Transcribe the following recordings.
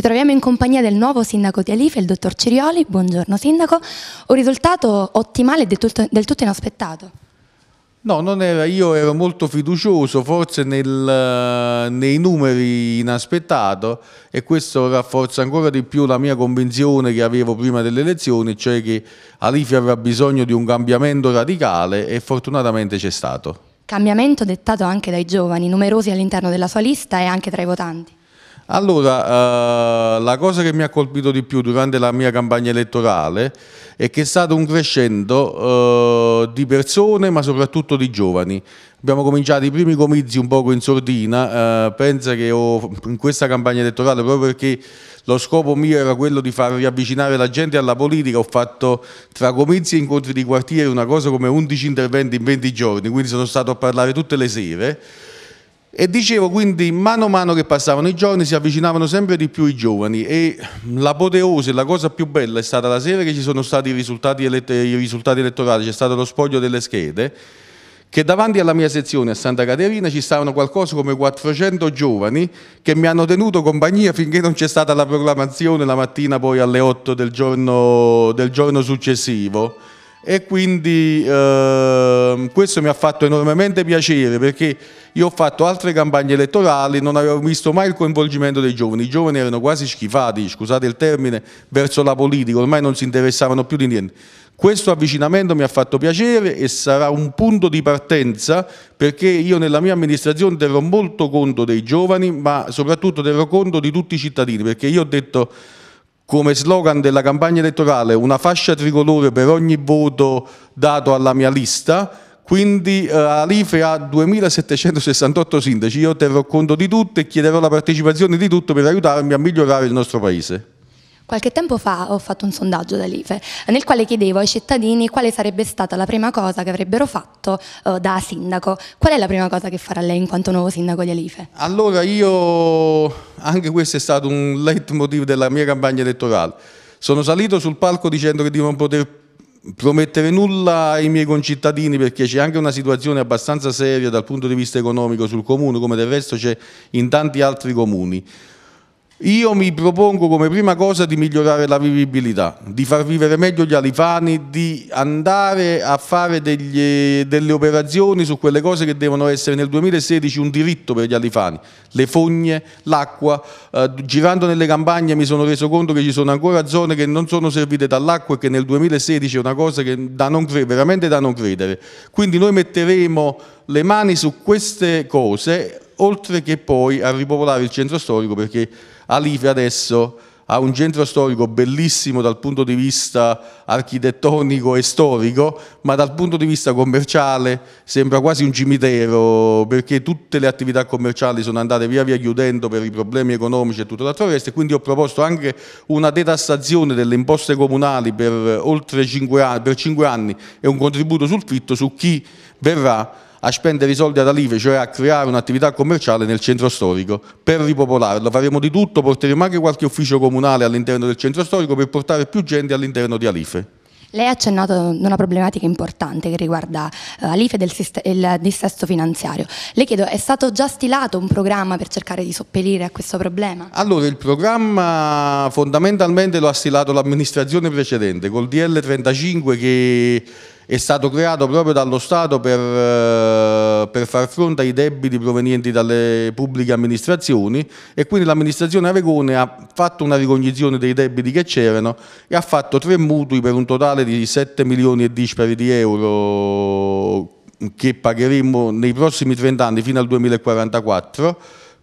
Ci troviamo in compagnia del nuovo sindaco di Alife, il dottor Cirioli. Buongiorno sindaco. Un risultato ottimale e del tutto, inaspettato. No, non era, io ero molto fiducioso, forse nel, eh, nei numeri inaspettato e questo rafforza ancora di più la mia convinzione che avevo prima delle elezioni, cioè che Alifi aveva bisogno di un cambiamento radicale e fortunatamente c'è stato. Cambiamento dettato anche dai giovani, numerosi all'interno della sua lista e anche tra i votanti. Allora, eh, la cosa che mi ha colpito di più durante la mia campagna elettorale è che è stato un crescendo eh, di persone, ma soprattutto di giovani. Abbiamo cominciato i primi comizi un poco in sordina, eh, pensa che ho, in questa campagna elettorale, proprio perché lo scopo mio era quello di far riavvicinare la gente alla politica, ho fatto tra comizi e incontri di quartiere una cosa come 11 interventi in 20 giorni, quindi sono stato a parlare tutte le sere. E dicevo quindi, mano a mano che passavano i giorni, si avvicinavano sempre di più i giovani e l'apoteosi, la cosa più bella è stata la sera che ci sono stati i risultati, elett i risultati elettorali, c'è stato lo spoglio delle schede, che davanti alla mia sezione a Santa Caterina ci stavano qualcosa come 400 giovani che mi hanno tenuto compagnia finché non c'è stata la proclamazione la mattina poi alle 8 del giorno, del giorno successivo e quindi eh, questo mi ha fatto enormemente piacere perché io ho fatto altre campagne elettorali, non avevo visto mai il coinvolgimento dei giovani, i giovani erano quasi schifati, scusate il termine, verso la politica, ormai non si interessavano più di niente. Questo avvicinamento mi ha fatto piacere e sarà un punto di partenza perché io nella mia amministrazione terrò molto conto dei giovani ma soprattutto terrò conto di tutti i cittadini perché io ho detto come slogan della campagna elettorale una fascia tricolore per ogni voto dato alla mia lista, quindi eh, Alife ha 2768 sindaci, io terrò conto di tutto e chiederò la partecipazione di tutto per aiutarmi a migliorare il nostro paese. Qualche tempo fa ho fatto un sondaggio dall'IFE nel quale chiedevo ai cittadini quale sarebbe stata la prima cosa che avrebbero fatto eh, da sindaco. Qual è la prima cosa che farà lei in quanto nuovo sindaco di Alife? Allora io, anche questo è stato un leitmotiv della mia campagna elettorale, sono salito sul palco dicendo che di non poter promettere nulla ai miei concittadini perché c'è anche una situazione abbastanza seria dal punto di vista economico sul comune come del resto c'è in tanti altri comuni. Io mi propongo come prima cosa di migliorare la vivibilità, di far vivere meglio gli alifani, di andare a fare degli, delle operazioni su quelle cose che devono essere nel 2016 un diritto per gli alifani, le fogne, l'acqua. Eh, girando nelle campagne mi sono reso conto che ci sono ancora zone che non sono servite dall'acqua e che nel 2016 è una cosa che da non credere, veramente da non credere. Quindi noi metteremo le mani su queste cose oltre che poi a ripopolare il centro storico perché Alife adesso ha un centro storico bellissimo dal punto di vista architettonico e storico, ma dal punto di vista commerciale sembra quasi un cimitero, perché tutte le attività commerciali sono andate via via chiudendo per i problemi economici e tutto l'altro resto, e quindi ho proposto anche una detassazione delle imposte comunali per oltre 5 anni, per 5 anni e un contributo sul fitto su chi verrà a spendere i soldi ad Alive, cioè a creare un'attività commerciale nel centro storico per ripopolarlo. Faremo di tutto, porteremo anche qualche ufficio comunale all'interno del centro storico per portare più gente all'interno di Alife. Lei ha accennato ad una problematica importante che riguarda uh, l'IFE e il dissesto finanziario. Le chiedo, è stato già stilato un programma per cercare di sopperire a questo problema? Allora, il programma fondamentalmente lo ha stilato l'amministrazione precedente, col DL 35 che è stato creato proprio dallo Stato per, eh, per, far fronte ai debiti provenienti dalle pubbliche amministrazioni e quindi l'amministrazione Averone ha fatto una ricognizione dei debiti che c'erano e ha fatto tre mutui per un totale di 7 milioni e dispari di euro che pagheremo nei prossimi 30 anni fino al 2044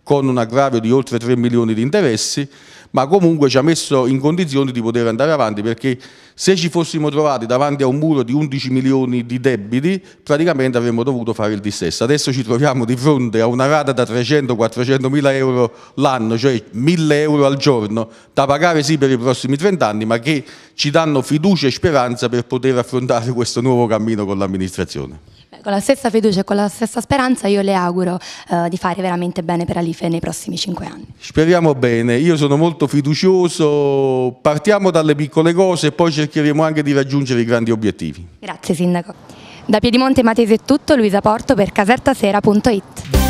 con un aggravio di oltre 3 milioni di interessi, ma comunque ci ha messo in condizione di poter andare avanti perché se ci fossimo trovati davanti a un muro di 11 milioni di debiti praticamente avremmo dovuto fare il dissesto. Adesso ci troviamo di fronte a una rata da 300-400 mila euro l'anno, cioè 1000 euro al giorno da pagare sì per i prossimi 30 anni ma che ci danno fiducia e speranza per poter affrontare questo nuovo cammino con l'amministrazione. Eh, con la stessa fiducia e con la stessa speranza io le auguro eh, di fare veramente bene per Alife nei prossimi cinque anni. Speriamo bene, io sono molto fiducioso, partiamo dalle piccole cose e poi cercheremo anche di raggiungere i grandi obiettivi. Grazie Sindaco. Da Piedimonte Matese è tutto, Luisa Porto per casertasera.it.